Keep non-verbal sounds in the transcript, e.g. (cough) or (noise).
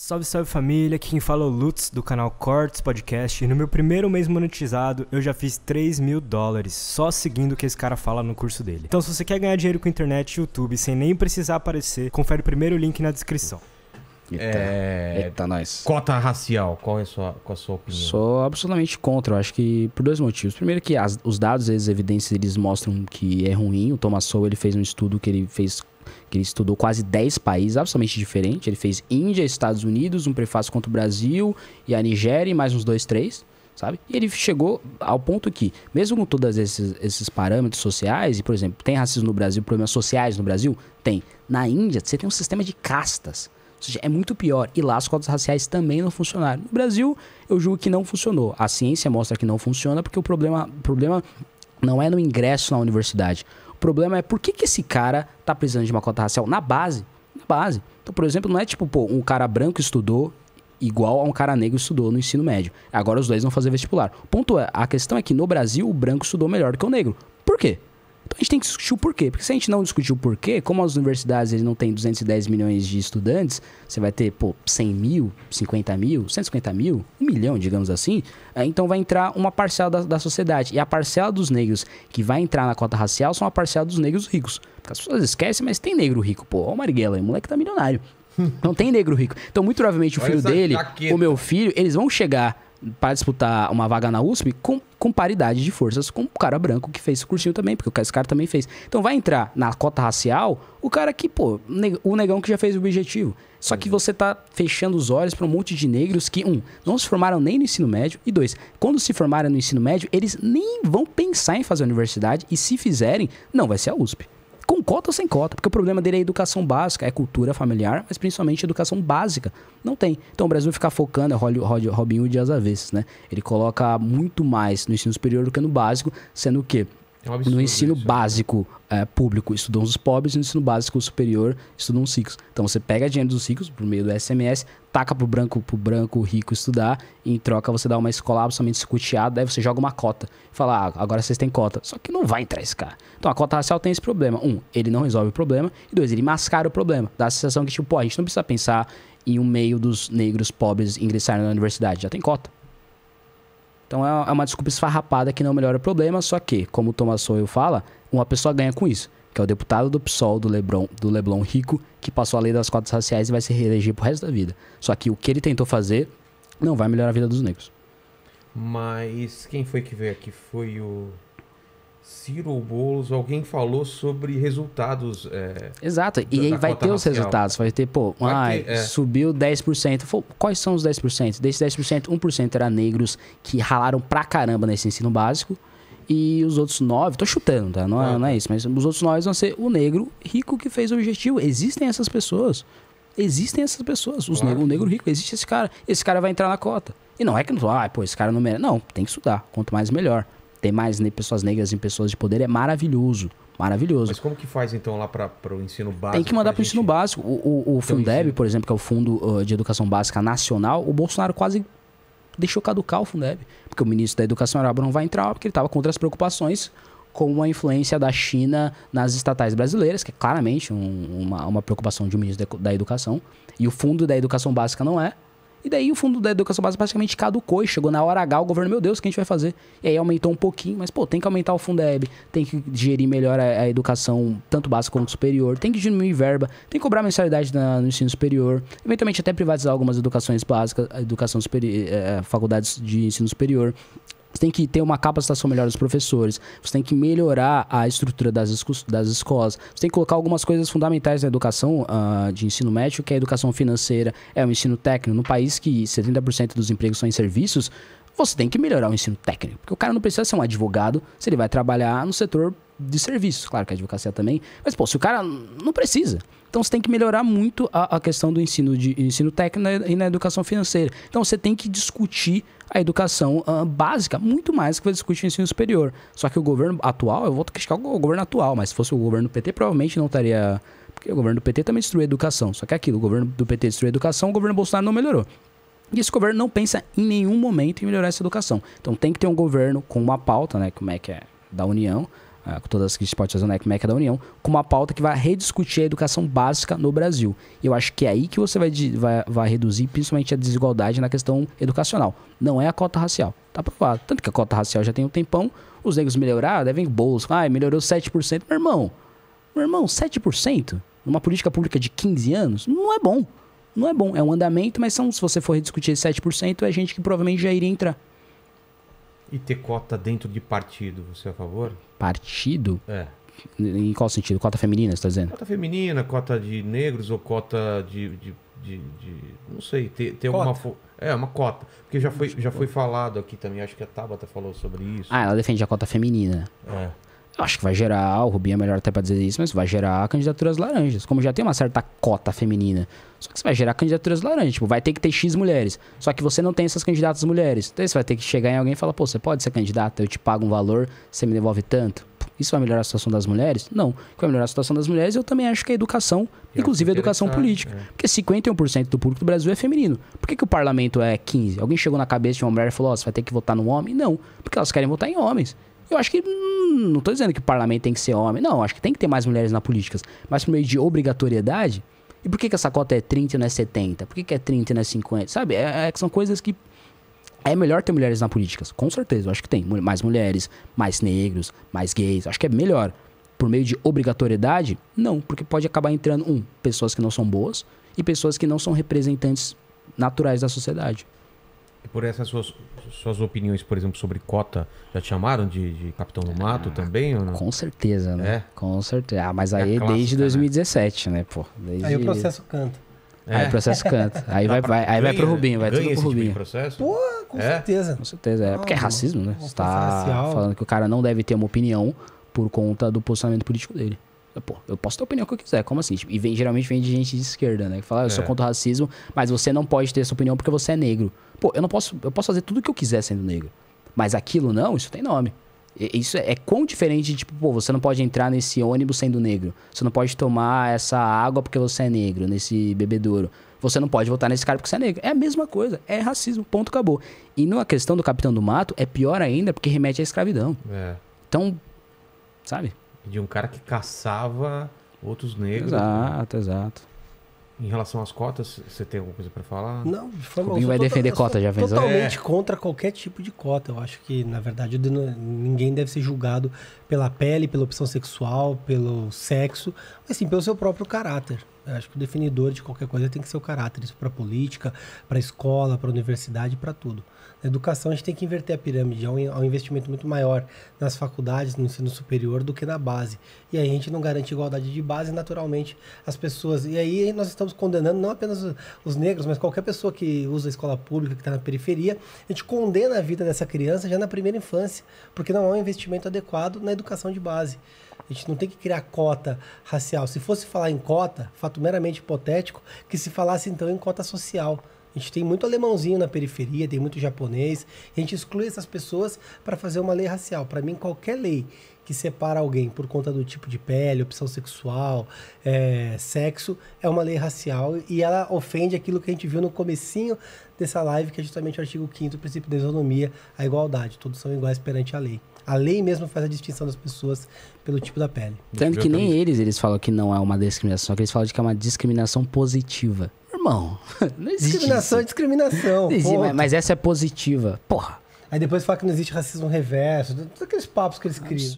Salve, salve família, aqui quem fala é o Lutz do canal Cortes Podcast e no meu primeiro mês monetizado eu já fiz 3 mil dólares só seguindo o que esse cara fala no curso dele. Então se você quer ganhar dinheiro com internet e YouTube sem nem precisar aparecer, confere o primeiro link na descrição. Eita, é... Eita, nós. Cota racial, qual é a sua, qual a sua opinião? Sou absolutamente contra, eu acho que por dois motivos. Primeiro que as, os dados, as evidências, eles mostram que é ruim. O Thomas Sowell, ele fez um estudo que ele fez que ele estudou quase 10 países absolutamente diferentes. Ele fez Índia, Estados Unidos, um prefácio contra o Brasil e a Nigéria e mais uns dois, três. Sabe? E ele chegou ao ponto que, mesmo com todos esses, esses parâmetros sociais, e por exemplo, tem racismo no Brasil, problemas sociais no Brasil? Tem. Na Índia, você tem um sistema de castas. Ou seja, é muito pior. E lá as cotas raciais também não funcionaram. No Brasil, eu julgo que não funcionou. A ciência mostra que não funciona porque o problema, o problema não é no ingresso na universidade. O problema é por que, que esse cara tá precisando de uma cota racial na base? Na base. Então, por exemplo, não é tipo, pô, um cara branco estudou igual a um cara negro estudou no ensino médio. Agora os dois vão fazer vestibular. O ponto é, a questão é que no Brasil o branco estudou melhor que o negro. Por quê? Então a gente tem que discutir o porquê. Porque se a gente não discutir o porquê, como as universidades eles não têm 210 milhões de estudantes, você vai ter, pô, 100 mil, 50 mil, 150 mil, um milhão, digamos assim. É, então vai entrar uma parcela da, da sociedade. E a parcela dos negros que vai entrar na cota racial são a parcela dos negros ricos. As pessoas esquecem, mas tem negro rico, pô. Olha o Marighella, o moleque tá milionário. (laughs) Não tem negro rico. Então, muito provavelmente, o filho dele, o meu filho, eles vão chegar para disputar uma vaga na USP com, com paridade de forças com o cara branco que fez esse cursinho também, porque esse cara também fez. Então vai entrar na cota racial o cara que, pô, o negão que já fez o objetivo. Só que é. você tá fechando os olhos para um monte de negros que, um, não se formaram nem no ensino médio, e dois, quando se formarem no ensino médio, eles nem vão pensar em fazer universidade, e se fizerem, não vai ser a USP com cota ou sem cota, porque o problema dele é educação básica, é cultura familiar, mas principalmente educação básica. Não tem. Então o Brasil fica focando, é Robin Hood às vezes né? Ele coloca muito mais no ensino superior do que no básico, sendo que é um absurdo, no ensino isso. Né? básico é, público estudam os pobres, no ensino básico superior estudam os ricos. Então você pega dinheiro dos ricos por meio do SMS, taca pro branco, pro branco rico estudar, e em troca você dá uma escola absolutamente escuteada, aí você joga uma cota. E fala, ah, agora vocês têm cota. Só que não vai entrar esse cara. Então a cota racial tem esse problema. Um, ele não resolve o problema, e dois, ele mascara o problema. Dá a sensação que, tipo, pô, a gente não precisa pensar em um meio dos negros pobres ingressarem na universidade, já tem cota. Então é, é uma desculpa esfarrapada que não melhora o problema, só que, como o Thomas Sowell fala, uma pessoa ganha com isso, que é o deputado do PSOL do Leblon, do Leblon Rico, que passou a lei das cotas raciais e vai se reeleger pro resto da vida. Só que o que ele tentou fazer não vai melhorar a vida dos negros. Mas quem foi que veio aqui? Foi o Ciro ou Boulos, alguém falou sobre resultados. É, Exato, e aí vai ter racial. os resultados, vai ter, pô, vai ter, é. subiu 10%. quais são os 10%? Desses 10%, 1% era negros que ralaram pra caramba nesse ensino básico. E os outros 9, tô chutando, tá? Não, é, ah, não é tá. isso, mas os outros 9 vão ser o negro rico que fez o objetivo. Existem essas pessoas. Existem essas pessoas. Os claro. o negro rico, existe esse cara. Esse cara vai entrar na cota. E não é que não, ah, pô, esse cara não merece. Não, tem que estudar. Quanto mais melhor ter mais pessoas negras em pessoas de poder é maravilhoso. Maravilhoso. Mas como que faz então lá para o ensino básico? Tem que mandar para o gente... ensino básico. O, o, o então, Fundeb, ensino. por exemplo, que é o Fundo uh, de Educação Básica Nacional, o Bolsonaro quase deixou caducar o Fundeb. Porque o ministro da Educação era não vai entrar porque ele estava contra as preocupações com a influência da China nas estatais brasileiras, que é claramente um, uma, uma preocupação de um ministro da Educação. E o Fundo da Educação Básica não é. E daí o fundo da educação básica basicamente caducou e chegou na hora H, o governo, meu Deus, o que a gente vai fazer? E aí aumentou um pouquinho, mas pô, tem que aumentar o Fundeb, tem que gerir melhor a, a educação, tanto básica quanto superior, tem que diminuir verba, tem que cobrar mensalidade na, no ensino superior, eventualmente até privatizar algumas educações básicas, educação superior, é, eh, eh, faculdades de ensino superior. Você tem que ter uma capacitação melhor dos professores. Você tem que melhorar a estrutura das, das escolas. Você tem que colocar algumas coisas fundamentais na educação uh, de ensino médio, que é a educação financeira, é o ensino técnico. No país que 70% dos empregos são em serviços, você tem que melhorar o ensino técnico. Porque o cara não precisa ser um advogado se ele vai trabalhar no setor de serviços. Claro que a advocacia também. Mas, pô, se o cara não precisa. Então você tem que melhorar muito a, a questão do ensino de ensino técnico e na educação financeira. Então você tem que discutir a educação uh, básica muito mais que você discute o ensino superior. Só que o governo atual, eu vou criticar o governo atual, mas se fosse o governo do PT, provavelmente não estaria. Porque o governo do PT também destruiu a educação. Só que é aquilo, o governo do PT destruiu a educação, o governo Bolsonaro não melhorou. E esse governo não pensa em nenhum momento em melhorar essa educação. Então tem que ter um governo com uma pauta, né? Como é que é? Da União ah, com todas as a gente pode fazer no ECMEC da União, com uma pauta que vai rediscutir a educação básica no Brasil. E eu acho que é aí que você vai, vai, vai reduzir principalmente a desigualdade na questão educacional. Não é a cota racial. Tá aprovado. Tanto que a cota racial já tem um tempão, os negros melhoraram, devem bolos. Ah, melhorou 7%. Meu irmão, meu irmão, 7% numa política pública de 15 anos não é bom. Não é bom. É um andamento, mas são, se você for rediscutir 7%, é gente que provavelmente já iria entrar. E ter cota dentro de partido, você é a favor? Partido? É. Em qual sentido? Cota feminina, você está dizendo? Cota feminina, cota de negros ou cota de. de, de, de não sei, ter, ter alguma. Fo... É, uma cota. Porque já foi, já foi falado aqui também, acho que a Tabata falou sobre isso. Ah, ela defende a cota feminina. É acho que vai gerar, o Rubinho é melhor até para dizer isso, mas vai gerar candidaturas laranjas. Como já tem uma certa cota feminina. Só que você vai gerar candidaturas laranjas. Tipo, vai ter que ter X mulheres. Só que você não tem essas candidatas mulheres. Então você vai ter que chegar em alguém e falar, pô, você pode ser candidata, eu te pago um valor, você me devolve tanto. Isso vai melhorar a situação das mulheres? Não. O que vai melhorar a situação das mulheres, eu também acho que a educação, é inclusive a educação política. É. Porque 51% do público do Brasil é feminino. Por que, que o parlamento é 15%? Alguém chegou na cabeça de uma mulher e falou, ó, oh, você vai ter que votar no homem? Não. Porque elas querem votar em homens. Eu acho que. Hum, não estou dizendo que o parlamento tem que ser homem. Não, acho que tem que ter mais mulheres na política. Mas por meio de obrigatoriedade. E por que, que essa cota é 30 e não é 70? Por que, que é 30 e não é 50? Sabe? É, é, são coisas que. É melhor ter mulheres na política. Com certeza, eu acho que tem. Mais mulheres, mais negros, mais gays. Acho que é melhor. Por meio de obrigatoriedade? Não, porque pode acabar entrando, um, pessoas que não são boas e pessoas que não são representantes naturais da sociedade. E por essas suas, suas opiniões, por exemplo, sobre cota, já te chamaram de, de Capitão do Mato ah, também? Com certeza, né? É. Com certeza. Ah, mas é aí é clássica, desde 2017, né, né pô? Desde... Aí o processo canta. É. Aí o processo canta. Aí, vai, vai, aí vai pro Rubinho, vai tudo pro tipo Rubinho. Tipo processo? Pô, com é? certeza. Com certeza. É porque é racismo, né? Você tá racial. falando que o cara não deve ter uma opinião por conta do posicionamento político dele. Pô, eu posso ter a opinião que eu quiser, como assim? Tipo, e vem, geralmente vem de gente de esquerda, né? Que fala, ah, eu sou é. contra o racismo, mas você não pode ter essa opinião porque você é negro. Pô, eu não posso, eu posso fazer tudo o que eu quiser sendo negro. Mas aquilo não, isso tem nome. Isso é, é quão diferente de, tipo, pô, você não pode entrar nesse ônibus sendo negro. Você não pode tomar essa água porque você é negro, nesse bebedouro. Você não pode votar nesse cara porque você é negro. É a mesma coisa. É racismo, ponto, acabou. E na questão do Capitão do Mato, é pior ainda porque remete à escravidão. É. Então, sabe? de um cara que caçava outros negros. Exato, exato. Em relação às cotas, você tem alguma coisa para falar? Não, de forma Rubinho vai defender cota, já venceu. Né? Totalmente é. contra qualquer tipo de cota. Eu acho que, na verdade, ninguém deve ser julgado pela pele, pela opção sexual, pelo sexo, mas sim pelo seu próprio caráter acho que o definidor de qualquer coisa tem que ser o caráter. Isso para política, para escola, para universidade, para tudo. Na educação, a gente tem que inverter a pirâmide. Há é um, é um investimento muito maior nas faculdades, no ensino superior, do que na base. E aí a gente não garante igualdade de base, naturalmente, as pessoas. E aí nós estamos condenando não apenas os negros, mas qualquer pessoa que usa a escola pública, que está na periferia. A gente condena a vida dessa criança já na primeira infância, porque não há um investimento adequado na educação de base. A gente não tem que criar cota racial. Se fosse falar em cota, fato fato meramente hipotético que se falasse então em cota social. A gente tem muito alemãozinho na periferia, tem muito japonês. A gente exclui essas pessoas para fazer uma lei racial. Para mim, qualquer lei que separa alguém por conta do tipo de pele, opção sexual, é, sexo, é uma lei racial e ela ofende aquilo que a gente viu no comecinho dessa live, que é justamente o artigo 5 o princípio da isonomia, a igualdade. Todos são iguais perante a lei. A lei mesmo faz a distinção das pessoas pelo tipo da pele. Tanto que nem eles, eles falam que não é uma discriminação, que eles falam que é uma discriminação positiva. Irmão, (laughs) não existe. Discriminação é discriminação. Existe, mas, mas essa é positiva. Porra. Aí depois fala que não existe racismo reverso, todos aqueles papos que eles criam.